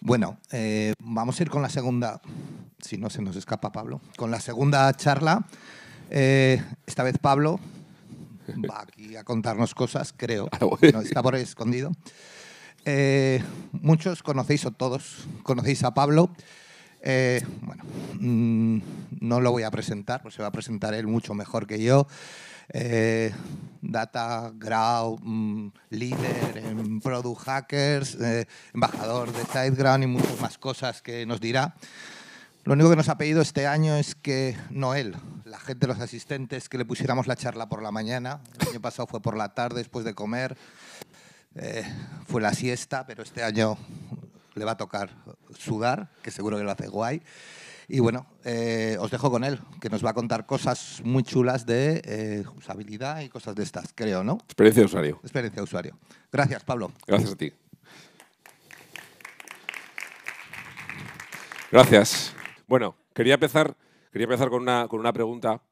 Bueno, eh, vamos a ir con la segunda, si no se nos escapa Pablo, con la segunda charla. Eh, esta vez Pablo va aquí a contarnos cosas, creo. Ah, está por ahí escondido. Eh, muchos conocéis o todos conocéis a Pablo. bueno, mm, no lo voy a presentar, pues se va a presentar él mucho mejor que yo eh, Data Grau, mm, líder en Product Hackers, eh, embajador de SiteGround y muchas más cosas que nos dirá. Lo único que nos ha pedido este año es que Noel, la gente, los asistentes, que le pusiéramos la charla por la mañana. El año pasado fue por la tarde, después de comer. Eh, fue la siesta, pero este año le va a tocar sudar, que seguro que lo hace guay. Y bueno, eh, os dejo con él, que nos va a contar cosas muy chulas de eh, usabilidad y cosas de estas, creo, ¿no? Experiencia de usuario. Experiencia de usuario. Gracias, Pablo. Gracias a ti. Gracias. Bueno, quería empezar, quería empezar con, una, con una pregunta.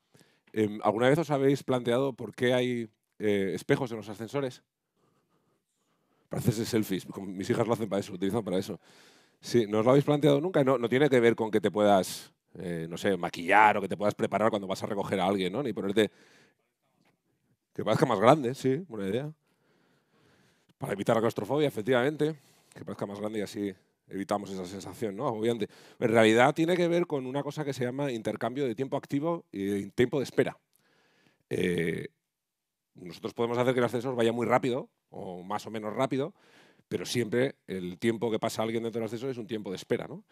Em, ¿Alguna vez os habéis planteado por qué hay eh, espejos en los ascensores? Para hacerse selfies. Mis hijas lo hacen para eso, lo utilizan para eso. Sí, ¿no os lo habéis planteado nunca? No, tiene que ver con que te puedas, eh, no sé, maquillar o que te puedas preparar cuando vas a recoger a alguien, ¿no? Ni ponerte... Que parezca más grande, sí, buena idea. Para evitar la claustrofobia, efectivamente. Que parezca más grande y así evitamos esa sensación, ¿no? Obviamente. En realidad tiene que ver con una cosa que se llama intercambio de tiempo activo y de tiempo de espera. Eh, nosotros podemos hacer que el ascensor vaya muy rápido o más o menos rápido pero siempre el tiempo que pasa alguien dentro del ascensor es un tiempo de espera, ¿no?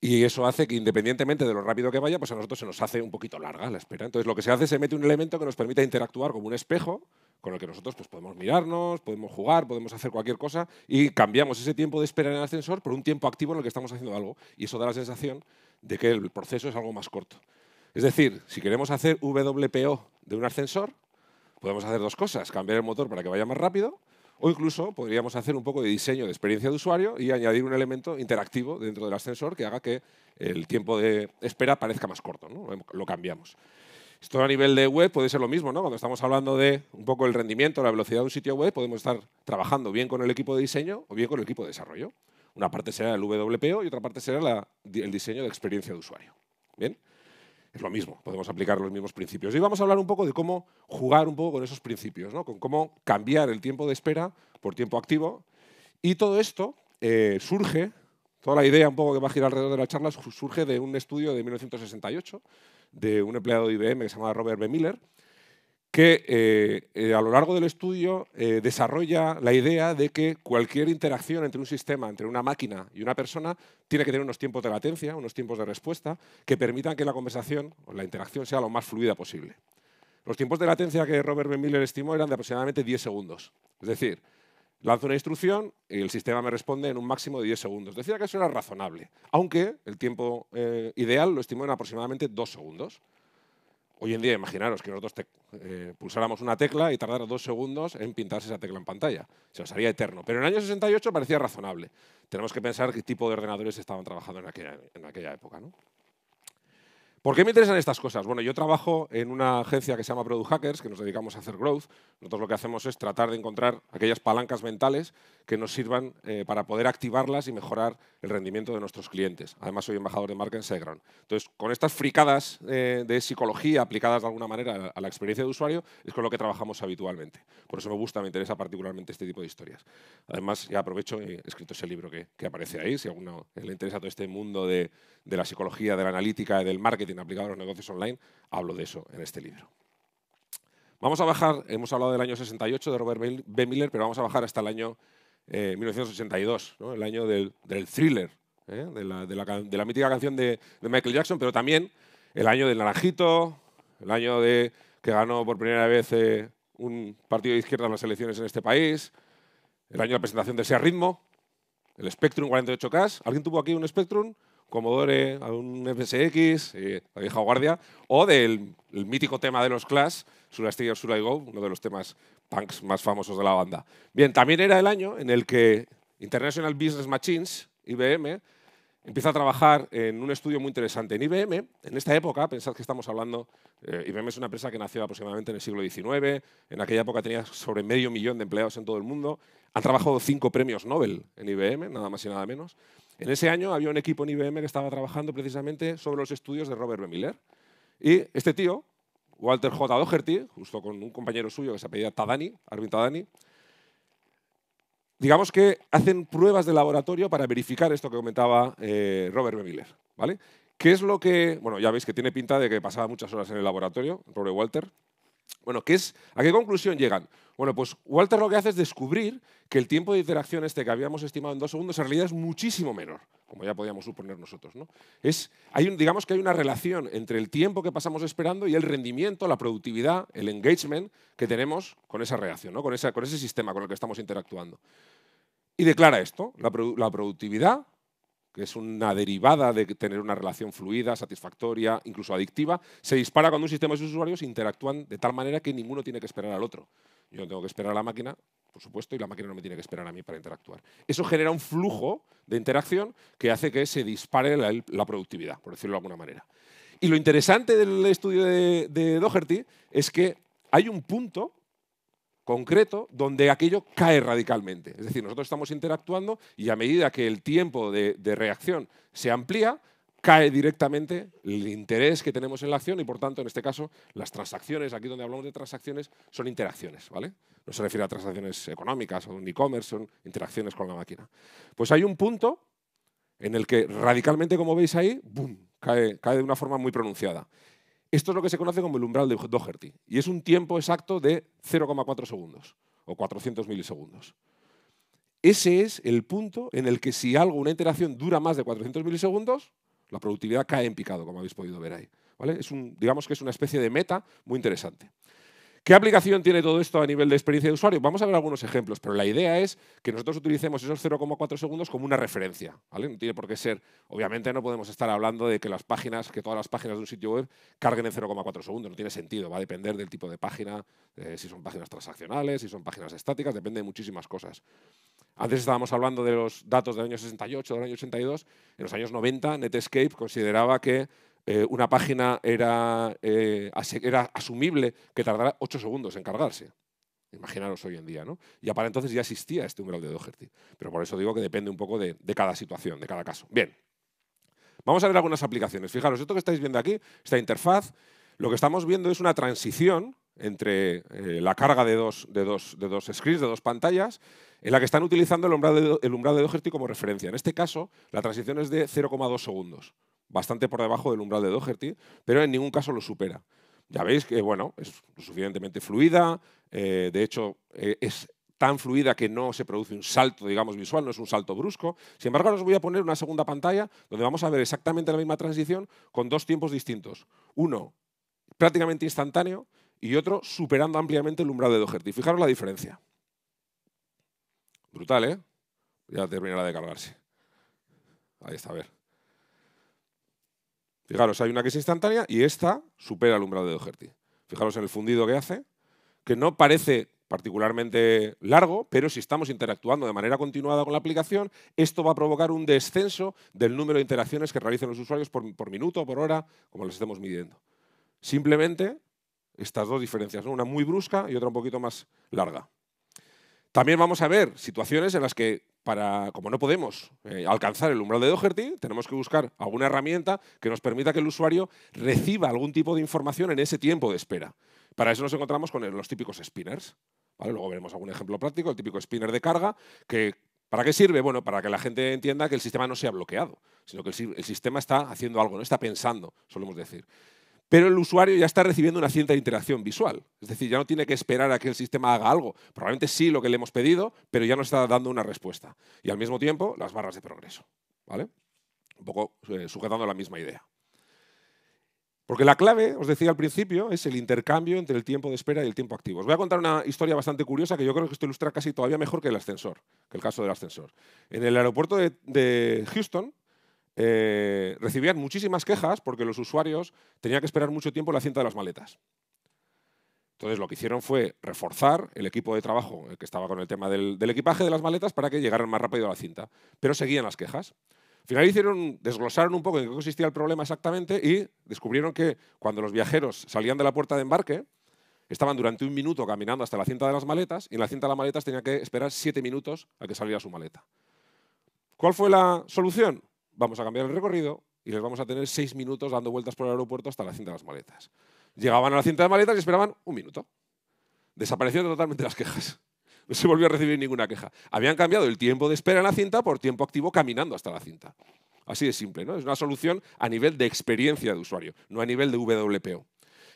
Y eso hace que independientemente de lo rápido que vaya, pues a nosotros se nos hace un poquito larga la espera. Entonces lo que se hace es se mete un elemento que nos permite interactuar como un espejo con el que nosotros pues, podemos mirarnos, podemos jugar, podemos hacer cualquier cosa y cambiamos ese tiempo de espera en el ascensor por un tiempo activo en el que estamos haciendo algo. Y eso da la sensación de que el proceso es algo más corto. Es decir, si queremos hacer WPO de un ascensor, podemos hacer dos cosas. Cambiar el motor para que vaya más rápido o incluso podríamos hacer un poco de diseño de experiencia de usuario y añadir un elemento interactivo dentro del ascensor que haga que el tiempo de espera parezca más corto. ¿no? Lo cambiamos. Esto a nivel de web puede ser lo mismo, ¿no? Cuando estamos hablando de un poco el rendimiento, la velocidad de un sitio web, podemos estar trabajando bien con el equipo de diseño o bien con el equipo de desarrollo. Una parte será el WPO y otra parte será el diseño de experiencia de usuario. ¿Bien? es lo mismo, podemos aplicar los mismos principios. Y vamos a hablar un poco de cómo jugar un poco con esos principios, ¿no? con cómo cambiar el tiempo de espera por tiempo activo. Y todo esto eh, surge, toda la idea un poco que va a girar alrededor de la charla, surge de un estudio de 1968 de un empleado de IBM que se llama Robert B. Miller, que eh, eh, a lo largo del estudio eh, desarrolla la idea de que cualquier interacción entre un sistema, entre una máquina y una persona, tiene que tener unos tiempos de latencia, unos tiempos de respuesta, que permitan que la conversación o la interacción sea lo más fluida posible. Los tiempos de latencia que Robert Ben Miller estimó eran de aproximadamente 10 segundos. Es decir, lanzo una instrucción y el sistema me responde en un máximo de 10 segundos. Decía que eso era razonable, aunque el tiempo ideal lo estimó en aproximadamente 2 segundos. Hoy en día, imaginaros que nosotros eh, pulsáramos una tecla y tardara dos segundos en pintarse esa tecla en pantalla. Se nos haría eterno. Pero en el año 68 parecía razonable. Tenemos que pensar qué tipo de ordenadores estaban trabajando en aquella, época. ¿no? ¿Por qué me interesan estas cosas? Bueno, yo trabajo en una agencia que se llama Product Hackers, que nos dedicamos a hacer growth. Nosotros lo que hacemos es tratar de encontrar aquellas palancas mentales que nos sirvan eh, para poder activarlas y mejorar el rendimiento de nuestros clientes. Además, soy embajador de marca en Segron. Entonces, con estas fricadas eh, de psicología aplicadas de alguna manera a la experiencia de usuario, es con lo que trabajamos habitualmente. Por eso me gusta, me interesa particularmente este tipo de historias. Además, ya aprovecho, he escrito ese libro que, aparece ahí, si a alguno le interesa todo este mundo de, de la psicología, de la analítica, del marketing aplicado a los negocios online, hablo de eso en este libro. Vamos a bajar, hemos hablado del año 68 de Robert B. Miller, pero vamos a bajar hasta el año 1982, eh, el año del, thriller, ¿eh? de, la, mítica canción de, Michael Jackson, pero también el año del Naranjito, el año de que ganó por primera vez eh, un partido de izquierda en las elecciones en este país, el año de la presentación de ese ritmo, el Spectrum 48K. ¿Alguien tuvo aquí un Spectrum? Commodore, un FSX, la vieja guardia, o del mítico tema de los Clash, Sur la Go, uno de los temas punks más famosos de la banda. Bien, también era el año en el que International Business Machines, IBM, empieza a trabajar en un estudio muy interesante. En IBM, en esta época, pensad que estamos hablando, eh, IBM es una empresa que nació aproximadamente en el siglo XIX, en aquella época tenía sobre medio millón de empleados en todo el mundo, han trabajado cinco premios Nobel en IBM, nada más y nada menos. En ese año había un equipo en IBM que estaba trabajando precisamente sobre los estudios de Robert B. Miller. Y este tío, Walter J. Doherty, justo con un compañero suyo que se apellida Tadani, Arvin Tadani, digamos que hacen pruebas de laboratorio para verificar esto que comentaba eh, Robert B. Miller. ¿vale? ¿Qué es lo que...? Bueno, ya veis que tiene pinta de que pasaba muchas horas en el laboratorio, Robert Walter, bueno, es, ¿a qué conclusión llegan? Bueno, pues Walter lo que hace es descubrir que el tiempo de interacción este que habíamos estimado en dos segundos en realidad es muchísimo menor, como ya podíamos suponer nosotros. Es, digamos que hay una relación entre el tiempo que pasamos esperando y el rendimiento, la productividad, el engagement que tenemos con esa reacción, con, con ese sistema con el que estamos interactuando. Y declara esto, la productividad que es una derivada de tener una relación fluida, satisfactoria, incluso adictiva, se dispara cuando un sistema de sus usuarios interactúan de tal manera que ninguno tiene que esperar al otro. Yo no tengo que esperar a la máquina, por supuesto, y la máquina no me tiene que esperar a mí para interactuar. Eso genera un flujo de interacción que hace que se dispare la, productividad, por decirlo de alguna manera. Y lo interesante del estudio de, de Doherty es que hay un punto concreto donde aquello cae radicalmente. Es decir, nosotros estamos interactuando y a medida que el tiempo de, reacción se amplía, cae directamente el interés que tenemos en la acción y, por tanto, en este caso, las transacciones, aquí donde hablamos de transacciones, son interacciones, ¿vale? No se refiere a transacciones económicas o un e-commerce, son interacciones con la máquina. Pues hay un punto en el que radicalmente, como veis ahí, cae, cae de una forma muy pronunciada. Esto es lo que se conoce como el umbral de Doherty y es un tiempo exacto de 0,4 segundos o 400 milisegundos. Ese es el punto en el que si algo, una interacción dura más de 400 milisegundos, la productividad cae en picado, como habéis podido ver ahí. ¿Vale? Es un, digamos que es una especie de meta muy interesante. ¿Qué aplicación tiene todo esto a nivel de experiencia de usuario? Vamos a ver algunos ejemplos, pero la idea es que nosotros utilicemos esos 0,4 segundos como una referencia. No tiene por qué ser, obviamente no podemos estar hablando de que las páginas, que todas las páginas de un sitio web carguen en 0,4 segundos, no tiene sentido, va a depender del tipo de página, eh, si son páginas transaccionales, si son páginas estáticas, depende de muchísimas cosas. Antes estábamos hablando de los datos del año 68, del año 82. En los años 90, Netscape consideraba que eh, una página era, eh, era asumible que tardara 8 segundos en cargarse. Imaginaros hoy en día, ¿no? Y para entonces ya existía este umbral de Doherty. Pero por eso digo que depende un poco de, cada situación, de cada caso. Bien, vamos a ver algunas aplicaciones. Fijaros, esto que estáis viendo aquí, esta interfaz, lo que estamos viendo es una transición entre eh, la carga de dos, de, dos, de dos screens, de dos pantallas, en la que están utilizando el umbral, de, el umbral de Doherty como referencia. En este caso, la transición es de 0,2 segundos bastante por debajo del umbral de Doherty, pero en ningún caso lo supera. Ya veis que, bueno, es suficientemente fluida, eh, de hecho eh, es tan fluida que no se produce un salto, digamos, visual, no es un salto brusco. Sin embargo, ahora os voy a poner una segunda pantalla donde vamos a ver exactamente la misma transición con dos tiempos distintos. Uno prácticamente instantáneo y otro superando ampliamente el umbral de Doherty. Fijaros la diferencia. Brutal, ¿eh? Ya terminará de cargarse. Ahí está, a ver. Fijaros, hay una que es instantánea y esta supera el umbral de Doherty. Fijaros en el fundido que hace, que no parece particularmente largo, pero si estamos interactuando de manera continuada con la aplicación, esto va a provocar un descenso del número de interacciones que realicen los usuarios por, minuto, por hora, como los estemos midiendo. Simplemente estas dos diferencias, una muy brusca y otra un poquito más larga. También vamos a ver situaciones en las que, para, como no podemos eh, alcanzar el umbral de Doherty, tenemos que buscar alguna herramienta que nos permita que el usuario reciba algún tipo de información en ese tiempo de espera. Para eso nos encontramos con los típicos spinners. Luego veremos algún ejemplo práctico, el típico spinner de carga, que ¿Para qué sirve? Bueno, para que la gente entienda que el sistema no se ha bloqueado, sino que el, el sistema está haciendo algo, no está pensando, solemos decir pero el usuario ya está recibiendo una cinta de interacción visual. Es decir, ya no tiene que esperar a que el sistema haga algo. Probablemente sí lo que le hemos pedido, pero ya no está dando una respuesta. Y al mismo tiempo, las barras de progreso. ¿Vale? Un poco eh, sujetando la misma idea. Porque la clave, os decía al principio, es el intercambio entre el tiempo de espera y el tiempo activo. Os voy a contar una historia bastante curiosa que yo creo que esto ilustra casi todavía mejor que el ascensor, que el caso del ascensor. En el aeropuerto de Houston, eh, recibían muchísimas quejas porque los usuarios tenían que esperar mucho tiempo en la cinta de las maletas. Entonces lo que hicieron fue reforzar el equipo de trabajo eh, que estaba con el tema del, equipaje de las maletas para que llegaran más rápido a la cinta. Pero seguían las quejas. Al final hicieron, desglosaron un poco en qué consistía el problema exactamente y descubrieron que cuando los viajeros salían de la puerta de embarque, estaban durante un minuto caminando hasta la cinta de las maletas y en la cinta de las maletas tenía que esperar siete minutos a que saliera su maleta. ¿Cuál fue la solución? vamos a cambiar el recorrido y les vamos a tener seis minutos dando vueltas por el aeropuerto hasta la cinta de las maletas. Llegaban a la cinta de maletas y esperaban un minuto. Desaparecieron totalmente las quejas. No se volvió a recibir ninguna queja. Habían cambiado el tiempo de espera en la cinta por tiempo activo caminando hasta la cinta. Así de simple, ¿no? Es una solución a nivel de experiencia de usuario, no a nivel de WPO.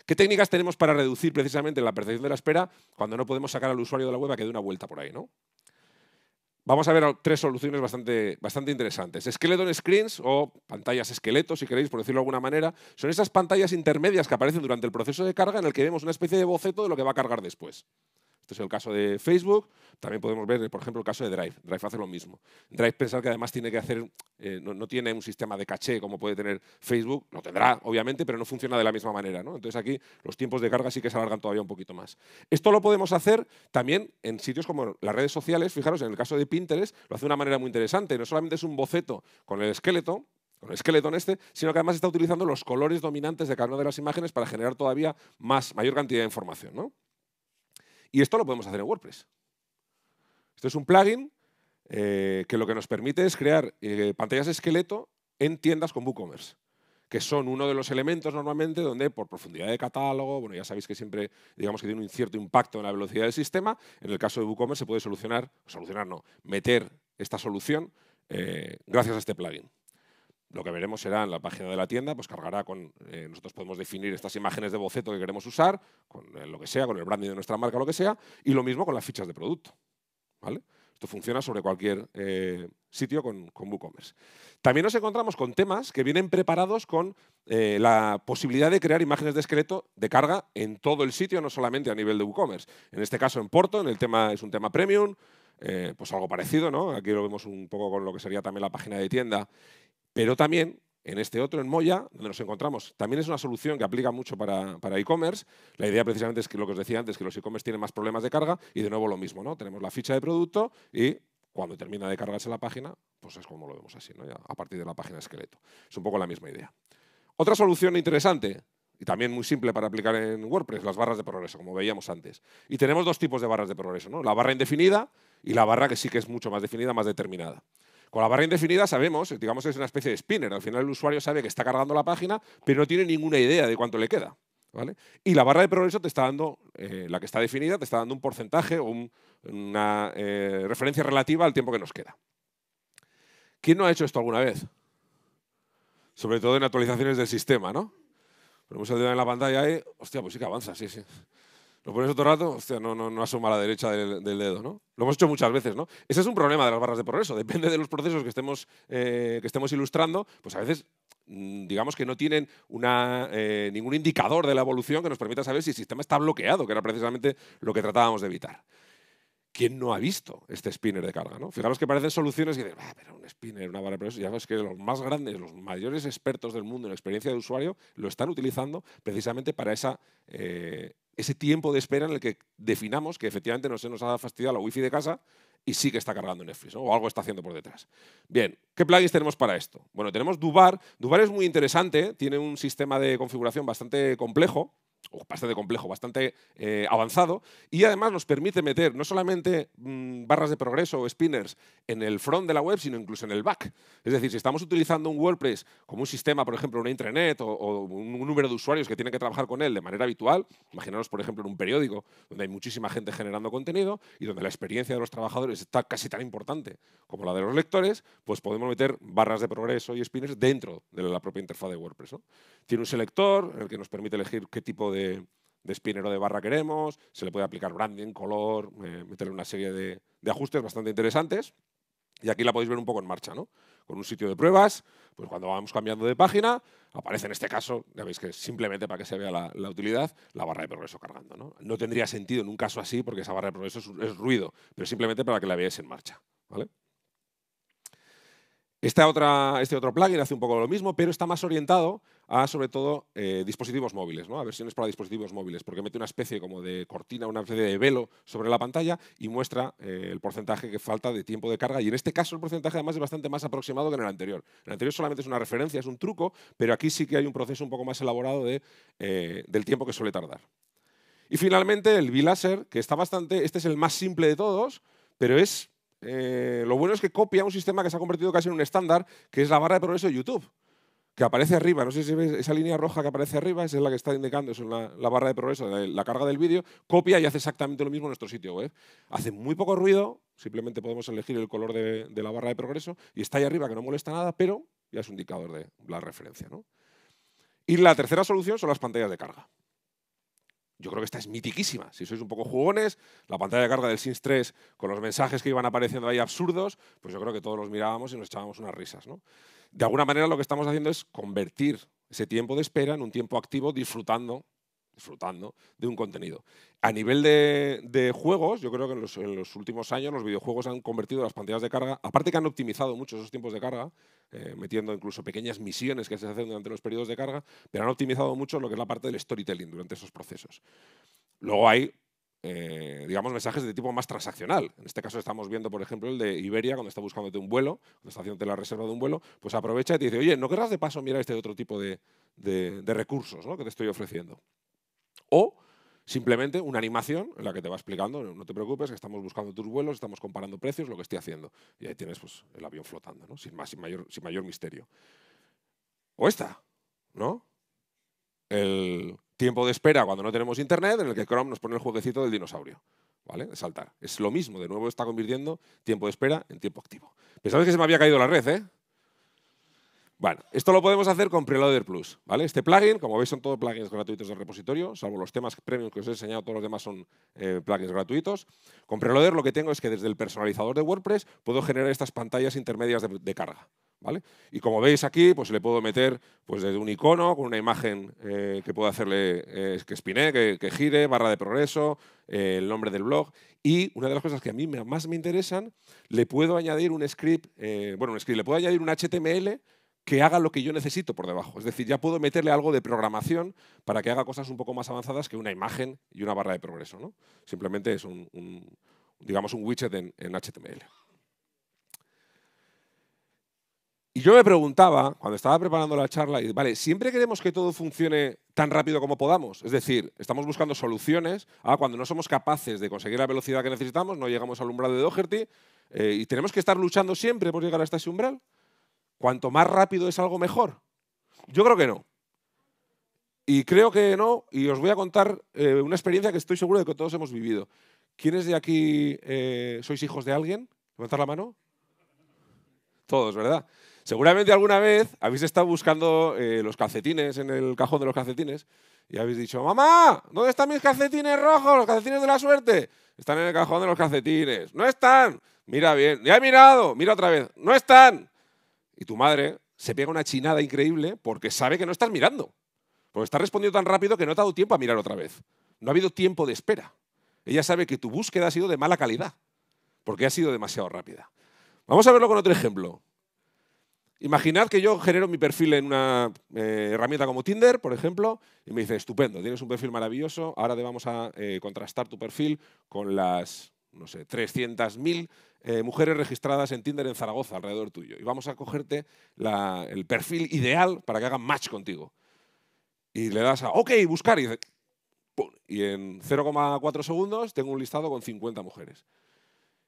¿Qué técnicas tenemos para reducir precisamente la percepción de la espera cuando no podemos sacar al usuario de la web a que dé una vuelta por ahí, ¿no? vamos a ver tres soluciones bastante, bastante interesantes. Skeleton screens o pantallas esqueletos, si queréis, por decirlo de alguna manera, son esas pantallas intermedias que aparecen durante el proceso de carga en el que vemos una especie de boceto de lo que va a cargar después. Este es el caso de Facebook. También podemos ver, por ejemplo, el caso de Drive. Drive hace lo mismo. Drive pensar que además tiene que hacer, eh, no, tiene un sistema de caché como puede tener Facebook. Lo tendrá, obviamente, pero no funciona de la misma manera. ¿no? Entonces aquí los tiempos de carga sí que se alargan todavía un poquito más. Esto lo podemos hacer también en sitios como las redes sociales. Fijaros, en el caso de Pinterest lo hace de una manera muy interesante. No solamente es un boceto con el esqueleto, con el esqueleto en este, sino que además está utilizando los colores dominantes de cada una de las imágenes para generar todavía más, mayor cantidad de información. ¿no? Y esto lo podemos hacer en WordPress. Esto es un plugin eh, que lo que nos permite es crear eh, pantallas de esqueleto en tiendas con WooCommerce, que son uno de los elementos normalmente donde por profundidad de catálogo, bueno, ya sabéis que siempre digamos que tiene un cierto impacto en la velocidad del sistema, en el caso de WooCommerce se puede solucionar, solucionar no, meter esta solución eh, gracias a este plugin lo que veremos será en la página de la tienda, pues cargará con, eh, nosotros podemos definir estas imágenes de boceto que queremos usar, con eh, lo que sea, con el branding de nuestra marca, lo que sea, y lo mismo con las fichas de producto. ¿vale? Esto funciona sobre cualquier eh, sitio con, con, WooCommerce. También nos encontramos con temas que vienen preparados con la posibilidad de crear imágenes de esqueleto de carga en todo el sitio, no solamente a nivel de WooCommerce. En este caso en Porto, en el tema es un tema premium, pues algo parecido, ¿no? Aquí lo vemos un poco con lo que sería también la página de tienda pero también en este otro, en Moya, donde nos encontramos, también es una solución que aplica mucho para, para e-commerce. La idea precisamente es que lo que os decía antes, que los e-commerce tienen más problemas de carga y de nuevo lo mismo, ¿no? Tenemos la ficha de producto y cuando termina de cargarse la página, pues es como lo vemos así, ¿no? a partir de la página esqueleto. Es un poco la misma idea. Otra solución interesante, y también muy simple para aplicar en WordPress, las barras de progreso, como veíamos antes. Y tenemos dos tipos de barras de progreso, ¿no? la barra indefinida y la barra que sí que es mucho más definida, más determinada. Con la barra indefinida sabemos, digamos, que es una especie de spinner. Al final el usuario sabe que está cargando la página, pero no tiene ninguna idea de cuánto le queda. ¿Vale? Y la barra de progreso te está dando, eh, la que está definida, te está dando un porcentaje o una eh, referencia relativa al tiempo que nos queda. ¿Quién no ha hecho esto alguna vez? Sobre todo en actualizaciones del sistema, ¿no? Ponemos el dedo en la pantalla y, hostia, pues sí que avanza, sí, sí. Lo pones otro rato, no, no, asoma la derecha del, dedo, ¿no? Lo hemos hecho muchas veces, ¿no? Ese es un problema de las barras de progreso. Depende de los procesos que estemos, eh, que estemos ilustrando, pues a veces mm, digamos que no tienen una, eh, ningún indicador de la evolución que nos permita saber si el sistema está bloqueado, que era precisamente lo que tratábamos de evitar. ¿quién no ha visto este spinner de carga? ¿no? Fijaros que parecen soluciones que dicen, ah, pero un spinner, una barra de Ya sabes que los más grandes, los mayores expertos del mundo en experiencia de usuario lo están utilizando precisamente para esa, eh, ese tiempo de espera en el que definamos que efectivamente no se nos ha fastidiado la wifi de casa y sí que está cargando Netflix, ¿no? o algo está haciendo por detrás. Bien, ¿qué plugins tenemos para esto? Bueno, tenemos Dubar. Dubar es muy interesante, tiene un sistema de configuración bastante complejo, bastante complejo, bastante eh, avanzado, y además nos permite meter no solamente mm, barras de progreso o spinners en el front de la web, sino incluso en el back. Es decir, si estamos utilizando un WordPress como un sistema, por ejemplo, una intranet o, un, número de usuarios que tienen que trabajar con él de manera habitual, imaginaros, por ejemplo, en un periódico donde hay muchísima gente generando contenido y donde la experiencia de los trabajadores está casi tan importante como la de los lectores, pues podemos meter barras de progreso y spinners dentro de la propia interfaz de WordPress. Tiene un selector en el que nos permite elegir qué tipo de de, de spinner o de barra queremos, se le puede aplicar branding, color, meter eh, meterle una serie de, ajustes bastante interesantes. Y aquí la podéis ver un poco en marcha, ¿no? Con un sitio de pruebas, pues cuando vamos cambiando de página, aparece en este caso, ya veis que simplemente para que se vea la, utilidad, la barra de progreso cargando, ¿no? No tendría sentido en un caso así porque esa barra de progreso es, es ruido, pero simplemente para que la veáis en marcha, ¿vale? Esta otra, este otro plugin hace un poco lo mismo, pero está más orientado a, sobre todo, eh, dispositivos móviles, ¿no? a versiones para dispositivos móviles, porque mete una especie como de cortina, una especie de velo sobre la pantalla y muestra eh, el porcentaje que falta de tiempo de carga. Y en este caso el porcentaje además es bastante más aproximado que en el anterior. el anterior solamente es una referencia, es un truco, pero aquí sí que hay un proceso un poco más elaborado eh, del tiempo que suele tardar. Y finalmente el V-Laser, que está bastante, este es el más simple de todos, pero es eh, lo bueno es que copia un sistema que se ha convertido casi en un estándar, que es la barra de progreso de YouTube, que aparece arriba. No sé si veis esa línea roja que aparece arriba, esa es la que está indicando, es la, barra de progreso, de la carga del vídeo. Copia y hace exactamente lo mismo en nuestro sitio web. Hace muy poco ruido, simplemente podemos elegir el color de, la barra de progreso y está ahí arriba, que no molesta nada, pero ya es un indicador de la referencia. Y la tercera solución son las pantallas de carga. Yo creo que esta es mitiquísima. Si sois un poco jugones, la pantalla de carga del Sims 3 con los mensajes que iban apareciendo ahí absurdos, pues yo creo que todos los mirábamos y nos echábamos unas risas. De alguna manera lo que estamos haciendo es convertir ese tiempo de espera en un tiempo activo disfrutando disfrutando de un contenido. A nivel de, juegos, yo creo que en los, últimos años los videojuegos han convertido las pantallas de carga, aparte que han optimizado mucho esos tiempos de carga, eh, metiendo incluso pequeñas misiones que se hacen durante los periodos de carga, pero han optimizado mucho lo que es la parte del storytelling durante esos procesos. Luego hay eh, digamos, mensajes de tipo más transaccional. En este caso estamos viendo, por ejemplo, el de Iberia, cuando está buscándote un vuelo, cuando está haciéndote la reserva de un vuelo, pues aprovecha y te dice, oye, ¿no querrás de paso mirar este otro tipo de, recursos ¿no? que te estoy ofreciendo? o simplemente una animación en la que te va explicando, no te preocupes, que estamos buscando tus vuelos, estamos comparando precios, lo que estoy haciendo. Y ahí tienes pues, el avión flotando, ¿no? sin, más, mayor, sin mayor misterio. O esta, ¿no? El tiempo de espera cuando no tenemos internet, en el que Chrome nos pone el jueguecito del dinosaurio. ¿Vale? saltar. Es lo mismo, de nuevo está convirtiendo tiempo de espera en tiempo activo. Pensabas que se me había caído la red, ¿eh? Bueno, esto lo podemos hacer con Preloader Plus, ¿vale? Este plugin, como veis, son todos plugins gratuitos del repositorio, salvo los temas premium que os he enseñado, todos los demás son eh, plugins gratuitos. Con Preloader lo que tengo es que desde el personalizador de WordPress puedo generar estas pantallas intermedias de, carga, ¿vale? Y como veis aquí, pues le puedo meter pues, desde un icono con una imagen eh, que puedo hacerle eh, que espine, que, gire, barra de progreso, el nombre del blog. Y una de las cosas que a mí más me interesan, le puedo añadir un script, bueno, un script, le puedo añadir un HTML que haga lo que yo necesito por debajo. Es decir, ya puedo meterle algo de programación para que haga cosas un poco más avanzadas que una imagen y una barra de progreso. ¿no? Simplemente es un, digamos, un widget en, HTML. Y yo me preguntaba, cuando estaba preparando la charla, y, vale, ¿siempre queremos que todo funcione tan rápido como podamos? Es decir, estamos buscando soluciones. a ah, cuando no somos capaces de conseguir la velocidad que necesitamos, no llegamos al umbral de Doherty eh, y tenemos que estar luchando siempre por llegar a ese umbral cuanto más rápido es algo mejor? Yo creo que no. Y creo que no, y os voy a contar eh, una experiencia que estoy seguro de que todos hemos vivido. ¿Quiénes de aquí eh, sois hijos de alguien? ¿Levantar la mano? Todos, ¿verdad? Seguramente alguna vez habéis estado buscando eh, los calcetines en el cajón de los calcetines y habéis dicho, mamá, ¿dónde están mis calcetines rojos, los calcetines de la suerte? Están en el cajón de los calcetines. No están. Mira bien. Ya he mirado. Mira otra vez. No están y tu madre se pega una chinada increíble porque sabe que no estás mirando. Porque está respondiendo tan rápido que no te ha dado tiempo a mirar otra vez. No ha habido tiempo de espera. Ella sabe que tu búsqueda ha sido de mala calidad, porque ha sido demasiado rápida. Vamos a verlo con otro ejemplo. Imaginad que yo genero mi perfil en una eh, herramienta como Tinder, por ejemplo, y me dice, estupendo, tienes un perfil maravilloso, ahora te vamos a eh, contrastar tu perfil con las, no sé, 300.000 eh, mujeres registradas en Tinder en Zaragoza alrededor tuyo y vamos a cogerte el perfil ideal para que hagan match contigo. Y le das a OK, buscar y, y en 0,4 segundos tengo un listado con 50 mujeres.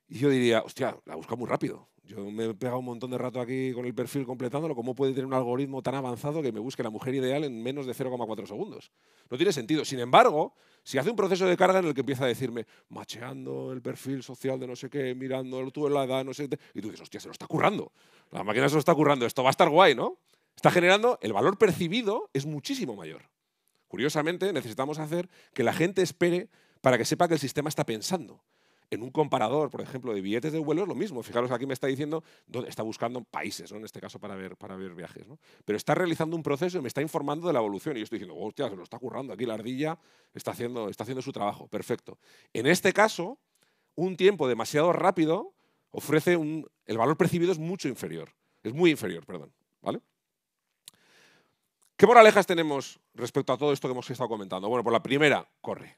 Y yo diría, hostia, la busca muy rápido. Yo me he pegado un montón de rato aquí con el perfil completándolo. ¿Cómo puede tener un algoritmo tan avanzado que me busque la mujer ideal en menos de 0,4 segundos? No tiene sentido. Sin embargo, si hace un proceso de carga en el que empieza a decirme, macheando el perfil social de no sé qué, mirando el tuelada, la edad, no sé qué, y tú dices, hostia, se lo está currando. La máquina se lo está currando. Esto va a estar guay, ¿no? Está generando, el valor percibido es muchísimo mayor. Curiosamente, necesitamos hacer que la gente espere para que sepa que el sistema está pensando en un comparador, por ejemplo, de billetes de vuelo es lo mismo. Fijaros, aquí me está diciendo, está buscando países, ¿no? en este caso, para ver, para ver viajes. Pero está realizando un proceso y me está informando de la evolución. Y yo estoy diciendo, hostia, se lo está currando, aquí la ardilla está haciendo, está haciendo su trabajo. Perfecto. En este caso, un tiempo demasiado rápido ofrece un... El valor percibido es mucho inferior. Es muy inferior, perdón. ¿Vale? ¿Qué moralejas tenemos respecto a todo esto que hemos estado comentando? Bueno, por pues la primera, corre.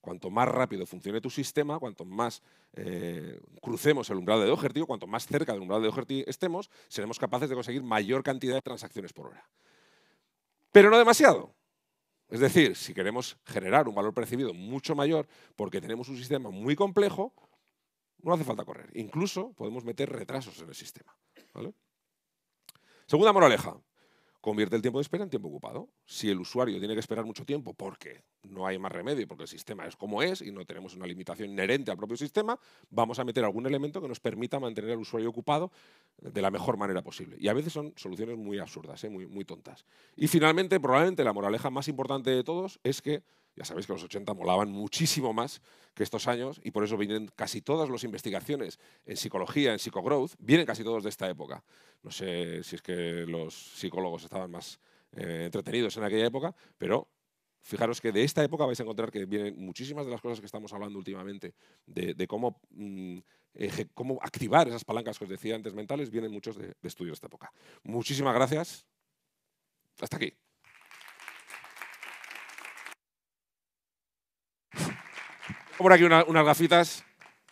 Cuanto más rápido funcione tu sistema, cuanto más eh, crucemos el umbral de objetivo, cuanto más cerca del umbral de objetivo estemos, seremos capaces de conseguir mayor cantidad de transacciones por hora. Pero no demasiado. Es decir, si queremos generar un valor percibido mucho mayor porque tenemos un sistema muy complejo, no hace falta correr. Incluso podemos meter retrasos en el sistema. Segunda moraleja convierte el tiempo de espera en tiempo ocupado. Si el usuario tiene que esperar mucho tiempo porque no hay más remedio, porque el sistema es como es y no tenemos una limitación inherente al propio sistema, vamos a meter algún elemento que nos permita mantener al usuario ocupado de la mejor manera posible. Y a veces son soluciones muy absurdas, ¿eh? muy, muy tontas. Y finalmente, probablemente la moraleja más importante de todos es que ya sabéis que los 80 molaban muchísimo más que estos años y por eso vienen casi todas las investigaciones en psicología, en psicogrowth, vienen casi todos de esta época. No sé si es que los psicólogos estaban más eh, entretenidos en aquella época, pero fijaros que de esta época vais a encontrar que vienen muchísimas de las cosas que estamos hablando últimamente, de, cómo, mm, cómo, activar esas palancas que os decía antes mentales, vienen muchos de, de estudios de esta época. Muchísimas gracias. Hasta aquí. por aquí unas gafitas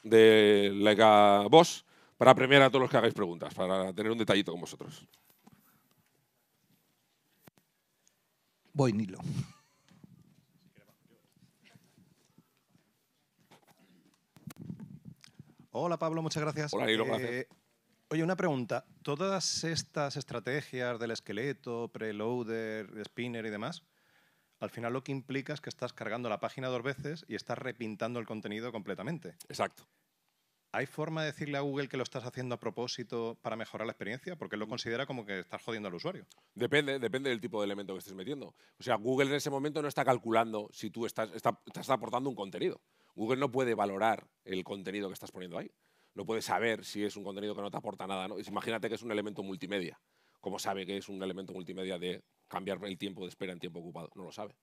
de Leica Boss para premiar a todos los que hagáis preguntas, para tener un detallito con vosotros. Voy, Nilo. Hola Pablo, muchas gracias. Hola Nilo, gracias. Eh, oye, una pregunta. Todas estas estrategias del esqueleto, preloader, spinner y demás, al final lo que implica es que estás cargando la página dos veces y estás repintando el contenido completamente. Exacto. ¿Hay forma de decirle a Google que lo estás haciendo a propósito para mejorar la experiencia? Porque él lo considera como que estás jodiendo al usuario. Depende, del tipo de elemento que estés metiendo. O sea, Google en ese momento no está calculando si tú estás, aportando un contenido. Google no puede valorar el contenido que estás poniendo ahí. No puede saber si es un contenido que no te aporta nada. ¿no? Imagínate que es un elemento multimedia. ¿Cómo sabe que es un elemento multimedia de cambiar el tiempo de espera en tiempo ocupado? No lo sabe.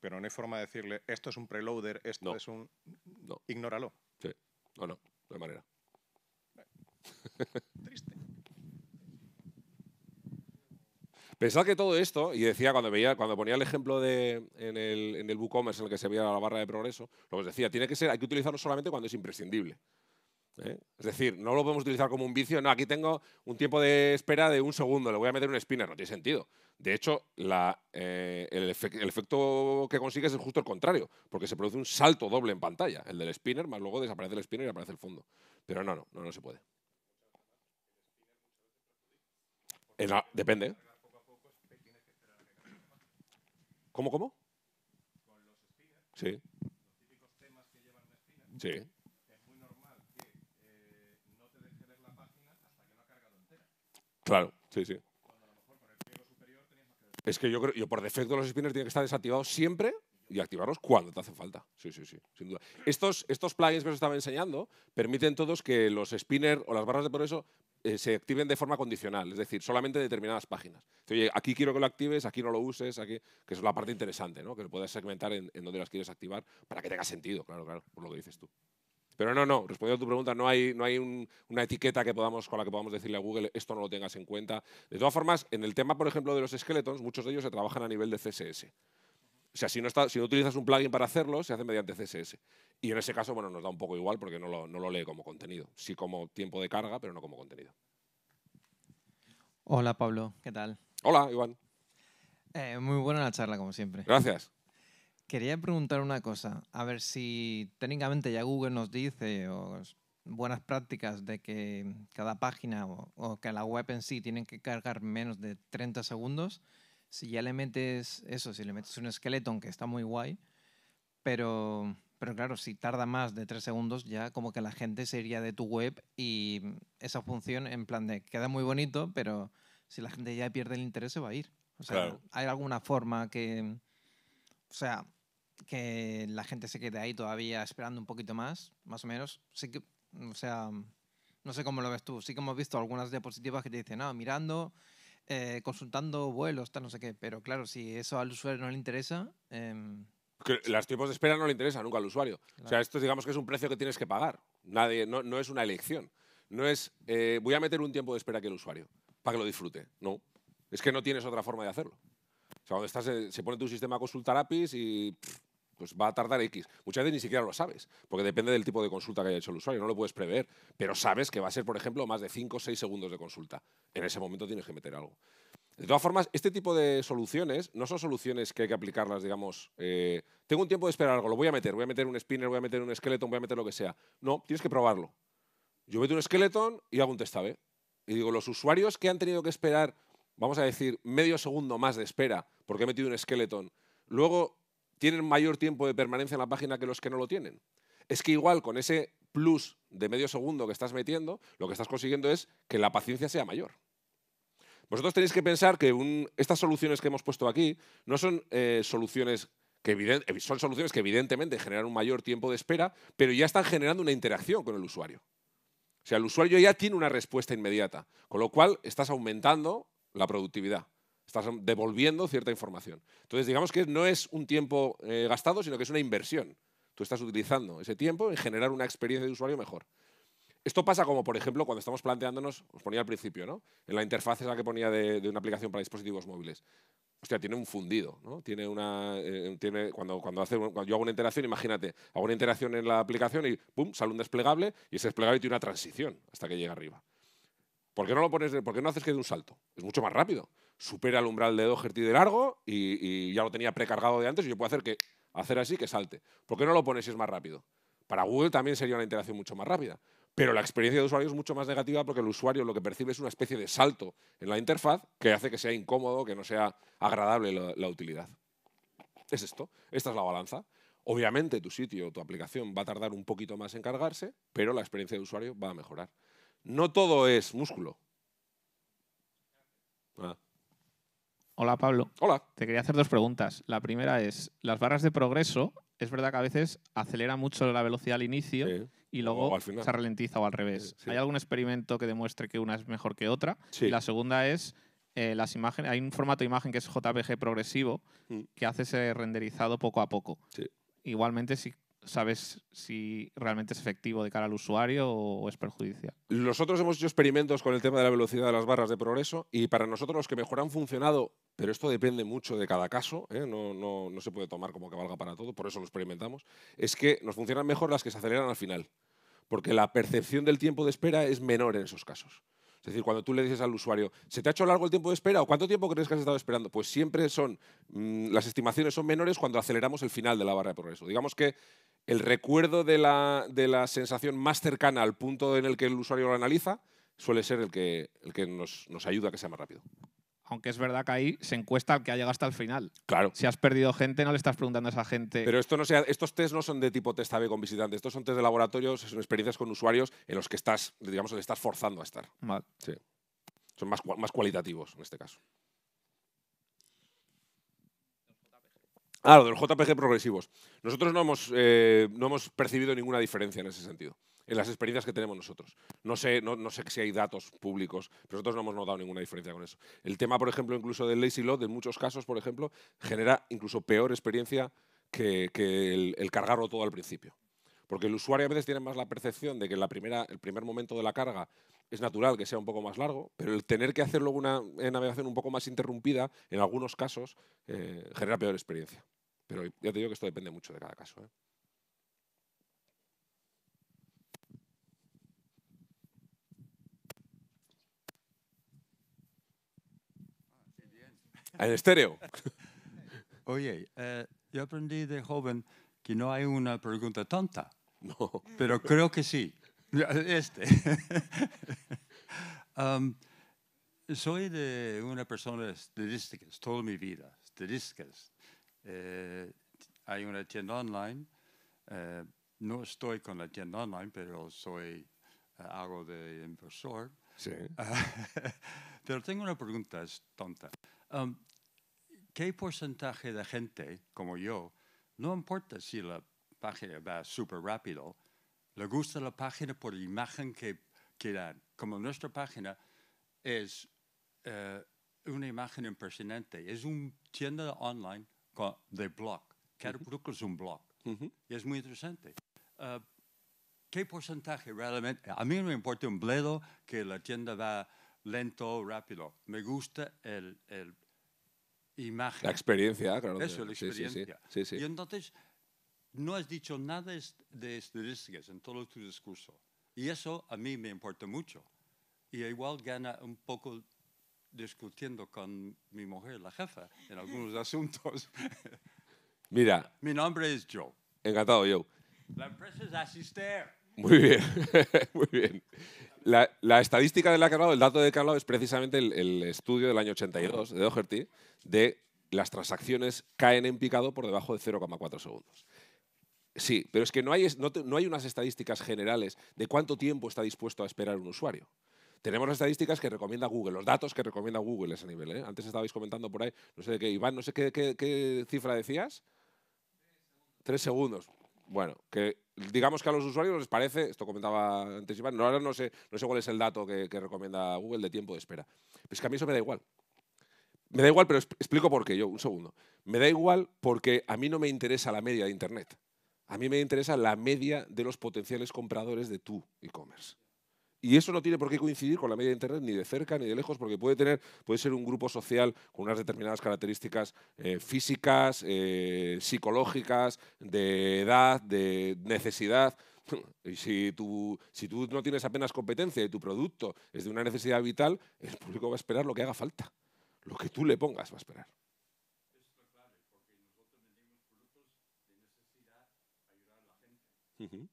Pero, no hay forma de decirle, esto es un preloader, esto es un... No. Ignóralo. Sí. o no. De manera. Triste. Pensad que todo esto, y decía cuando, veía, cuando ponía el ejemplo de, en, el, en el WooCommerce en el que se veía la barra de progreso, lo que os decía, tiene que ser, hay que utilizarlo solamente cuando es imprescindible. ¿eh? Es decir, no lo podemos utilizar como un vicio. No, aquí tengo un tiempo de espera de un segundo, le voy a meter un spinner, no tiene sentido. De hecho, eh, el, efecto que consigues es justo el contrario, porque se produce un salto doble en pantalla, el del spinner, más luego desaparece el spinner y aparece el fondo. Pero no, no, no, no se puede. depende. ¿eh? ¿Cómo, cómo? Sí. Sí. Claro, sí, sí. Es que yo creo, yo por defecto los spinners tienen que estar desactivados siempre y activarlos cuando te hace falta. Sí, sí, sí, sin duda. Estos, estos plugins que os estaba enseñando permiten todos que los spinners o las barras de progreso eh, se activen de forma condicional, es decir, solamente determinadas páginas. oye, aquí quiero que lo actives, aquí no lo uses, aquí, que es la parte interesante, ¿no? que lo puedas segmentar en, en donde las quieres activar para que tenga sentido, claro, claro, por lo que dices tú. Pero no, no, respondiendo a tu pregunta, no hay, no hay una etiqueta que podamos, con la que podamos decirle a Google esto no lo tengas en cuenta. De todas formas, en el tema, por ejemplo, de los esqueletos, muchos de ellos se trabajan a nivel de CSS. O sea, si no, está, si no utilizas un plugin para hacerlo, se hace mediante CSS. Y en ese caso, bueno, nos da un poco igual porque no lo, lee como contenido. Sí como tiempo de carga, pero no como contenido. Hola, Pablo. ¿Qué tal? Hola, Iván. Eh, muy buena la charla, como siempre. Gracias. Quería preguntar una cosa, a ver si técnicamente ya Google nos dice o buenas prácticas de que cada página o, que la web en sí tienen que cargar menos de 30 segundos, si ya le metes eso, si le metes un esqueleto que está muy guay, pero, pero claro, si tarda más de 3 segundos ya como que la gente se iría de tu web y esa función en plan de queda muy bonito, pero si la gente ya pierde el interés se va a ir. O sea, ¿hay alguna forma que... O sea, que la gente se quede ahí todavía esperando un poquito más, más o menos. Sí que, mm, o sea, mm, no sé cómo lo ves tú. Sí que hemos visto algunas diapositivas que te dicen, no, ah, mirando, eh, consultando vuelos, tal, no sé qué. Pero claro, si eso al usuario no le interesa... Eh, que las tiempos de espera no le interesa nunca al usuario. O sea, esto digamos que es un precio que tienes que pagar. Nadie, no, es una elección. No es, eh, voy a meter un tiempo de espera que el usuario, para que lo disfrute. No. Es que no tienes otra forma de hacerlo. O sea, cuando estás, eh, se pone tu sistema a consultar APIs y pues va a tardar X. Muchas veces ni siquiera lo sabes, porque depende del tipo de consulta que haya hecho el usuario, no lo puedes prever, pero sabes que va a ser, por ejemplo, más de 5 o 6 segundos de consulta. En ese momento tienes que meter algo. De todas formas, este tipo de soluciones no son soluciones que hay que aplicarlas, digamos, eh, tengo un tiempo de esperar algo, lo voy a meter, voy a meter un spinner, voy a meter un skeleton voy a meter lo que sea. No, tienes que probarlo. Yo meto un skeleton y hago un test a Y digo, los usuarios que han tenido que esperar, vamos a decir, medio segundo más de espera, porque he metido un skeleton luego tienen mayor tiempo de permanencia en la página que los que no lo tienen. Es que igual con ese plus de medio segundo que estás metiendo, lo que estás consiguiendo es que la paciencia sea mayor. Vosotros tenéis que pensar que estas soluciones que hemos puesto aquí no son eh, soluciones que eh, son soluciones que evidentemente generan un mayor tiempo de espera, pero ya están generando una interacción con el usuario. O sea, el usuario ya tiene una respuesta inmediata, con lo cual estás aumentando la productividad. Estás devolviendo cierta información. Entonces, digamos que no es un tiempo eh, gastado, sino que es una inversión. Tú estás utilizando ese tiempo en generar una experiencia de usuario mejor. Esto pasa como, por ejemplo, cuando estamos planteándonos, os ponía al principio, ¿no? En la interfaz esa que ponía de, una aplicación para dispositivos móviles. Hostia, tiene un fundido, ¿no? Tiene una, eh, tiene, cuando, cuando, cuando yo hago una interacción, imagínate, hago una interacción en la aplicación y pum, sale un desplegable y ese desplegable tiene una transición hasta que llega arriba. ¿Por qué no lo pones, por qué no haces que de un salto? Es mucho más rápido supera el umbral de Doherty de largo y, ya lo tenía precargado de antes y yo puedo hacer, que, hacer así que salte. ¿Por qué no lo pones si es más rápido? Para Google también sería una interacción mucho más rápida. Pero la experiencia de usuario es mucho más negativa porque el usuario lo que percibe es una especie de salto en la interfaz que hace que sea incómodo, que no sea agradable la, utilidad. Es esto, esta es la balanza. Obviamente tu sitio o tu aplicación va a tardar un poquito más en cargarse, pero la experiencia de usuario va a mejorar. No todo es músculo. Ah. Hola Pablo. Hola. Te quería hacer dos preguntas. La primera es, las barras de progreso, es verdad que a veces acelera mucho la velocidad al inicio y luego se ralentiza o al revés. ¿Hay algún experimento que demuestre que una es mejor que otra? Y la segunda es, eh, las imágenes, hay un formato de imagen que es JPG progresivo mm. que hace ese renderizado poco a poco. Igualmente, si sabes si realmente es efectivo de cara al usuario o, es perjudicial. Nosotros hemos hecho experimentos con el tema de la velocidad de las barras de progreso y para nosotros los que mejor han funcionado, pero esto depende mucho de cada caso, ¿eh? no, se puede tomar como que valga para todo, por eso lo experimentamos, es que nos funcionan mejor las que se aceleran al final, porque la percepción del tiempo de espera es menor en esos casos. Es decir, cuando tú le dices al usuario, ¿se te ha hecho largo el tiempo de espera o cuánto tiempo crees que has estado esperando? Pues siempre son, mm, las estimaciones son menores cuando aceleramos el final de la barra de progreso. Digamos que el recuerdo de la, sensación más cercana al punto en el que el usuario lo analiza suele ser el que, el que nos, ayuda a que sea más rápido. Aunque es verdad que ahí se encuesta que ha llegado hasta el final. Claro. Si has perdido gente, no le estás preguntando a esa gente. Pero esto no sea, estos test no son de tipo test AB con visitantes, estos son test de laboratorios, son experiencias con usuarios en los que estás, digamos, le estás forzando a estar. Sí. Son más, más cualitativos en este caso. Ah, lo de los JPG progresivos. Nosotros no hemos, eh, no hemos percibido ninguna diferencia en ese sentido, en las experiencias que tenemos nosotros. No sé, no, sé si hay datos públicos, pero nosotros no hemos notado ninguna diferencia con eso. El tema, por ejemplo, incluso del lazy load, en muchos casos, por ejemplo, genera incluso peor experiencia que, el, cargarlo todo al principio. Porque el usuario a veces tiene más la percepción de que la primera, el primer momento de la carga es natural que sea un poco más largo, pero el tener que hacer luego una navegación un poco más interrumpida, en algunos casos, eh, genera peor experiencia. Pero ya te digo que esto depende mucho de cada caso. ¿eh? Ah, en estéreo. Oye, eh, yo aprendí de joven que no hay una pregunta tonta. No. Pero creo que sí. Este. Um, soy de una persona de toda mi vida, estadísticas. Eh, hay una tienda online. Eh, no estoy con la tienda online, pero soy eh, algo de inversor. Sí. pero tengo una pregunta, es tonta. Um, ¿Qué porcentaje de gente como yo, no importa si la página va súper rápido, le gusta la página por la imagen que, que Como nuestra página es una imagen impresionante, es una tienda online de block, Cada producto es un blog. Y es muy interesante. Eh, ¿Qué porcentaje realmente? A mí no me importa un bledo que la tienda va lento o rápido. Me gusta el, el imagen. La experiencia, claro. Eso, la experiencia. Y entonces no has dicho nada de estadísticas en todo tu discurso. Y eso a mí me importa mucho. Y igual gana un poco discutiendo con mi mujer, la jefa, en algunos asuntos. Mira. Mi nombre es Joe. Encantado, Joe. La empresa es Asister. Muy bien, muy bien. La, la, estadística de la que el dato de que es precisamente el, estudio del año 82 de Doherty de las transacciones caen en picado por debajo de 0,4 segundos. Sí, pero es que no hay, no hay unas estadísticas generales de cuánto tiempo está dispuesto a esperar un usuario. Tenemos las estadísticas que recomienda Google, los datos que recomienda Google a ese nivel. ¿eh? Antes estabais comentando por ahí, no sé de qué, Iván, no sé qué, cifra decías. Tres segundos. Bueno, que digamos que a los usuarios les parece, esto comentaba antes Iván, no, ahora no sé, no sé cuál es el dato que, recomienda Google de tiempo de espera. Pues es que a mí eso me da igual. Me da igual, pero explico por qué yo, un segundo. Me da igual porque a mí no me interesa la media de Internet. A mí me interesa la media de los potenciales compradores de tu e-commerce. Y eso no tiene por qué coincidir con la media de Internet, ni de cerca ni de lejos, porque puede, tener, puede ser un grupo social con unas determinadas características eh, físicas, eh, psicológicas, de edad, de necesidad. Y si tú, si tú no tienes apenas competencia y tu producto es de una necesidad vital, el público va a esperar lo que haga falta. Lo que tú le pongas va a esperar. gente.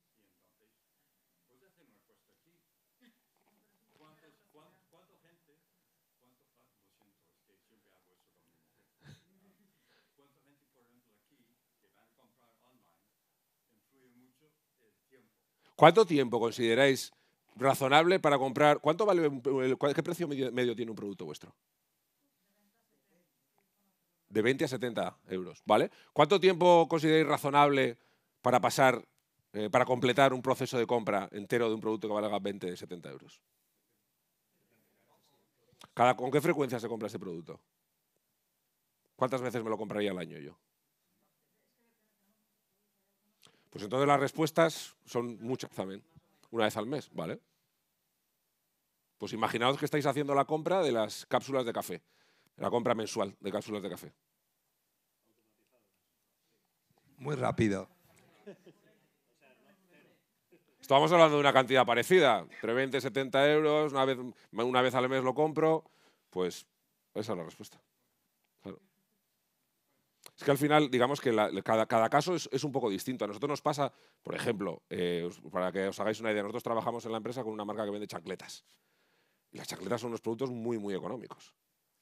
¿Cuánto tiempo consideráis razonable para comprar? ¿Cuánto qué precio medio, tiene un producto vuestro? De 20 a 70 euros, ¿vale? ¿Cuánto tiempo consideráis razonable para pasar, eh, para completar un proceso de compra entero de un producto que valga 20 a 70 euros? ¿Con qué frecuencia se compra ese producto? ¿Cuántas veces me lo compraría al año yo? Pues entonces las respuestas son muchas también. Una vez al mes, ¿vale? Pues imaginaos que estáis haciendo la compra de las cápsulas de café, la compra mensual de cápsulas de café. Muy rápido. Estábamos hablando de una cantidad parecida, entre 20 y 70 euros, una vez, una vez al mes lo compro, pues esa es la respuesta. Es que al final, digamos que cada, caso es, un poco distinto. A nosotros nos pasa, por ejemplo, eh, para que os hagáis una idea, nosotros trabajamos en la empresa con una marca que vende chancletas. Y las chancletas son unos productos muy, muy económicos.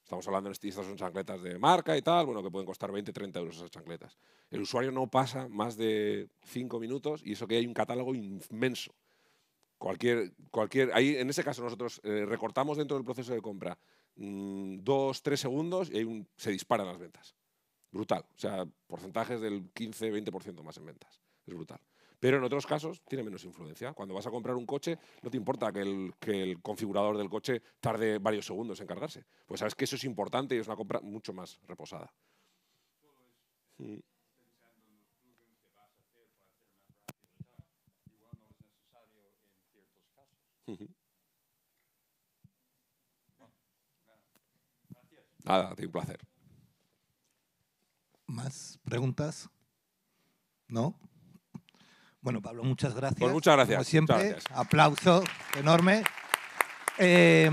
Estamos hablando de este, estas son chancletas de marca y tal, bueno, que pueden costar 20, 30 euros esas chancletas. El usuario no pasa más de 5 minutos y eso que hay un catálogo inmenso. Cualquier, cualquier, ahí en ese caso nosotros eh, recortamos dentro del proceso de compra 2, mm, tres 3 segundos y se disparan las ventas. Brutal. O sea, porcentajes del 15-20% más en ventas. Es brutal. Pero en otros casos tiene menos influencia. Cuando vas a comprar un coche, no te importa que el, que el configurador del coche tarde varios segundos en cargarse. Pues sabes que eso es importante y es una compra mucho más reposada. Mm. Nada, tiene un placer. ¿Más preguntas? ¿No? Bueno, Pablo, muchas gracias. Pues muchas gracias. Como siempre, aplauso enorme. Eh,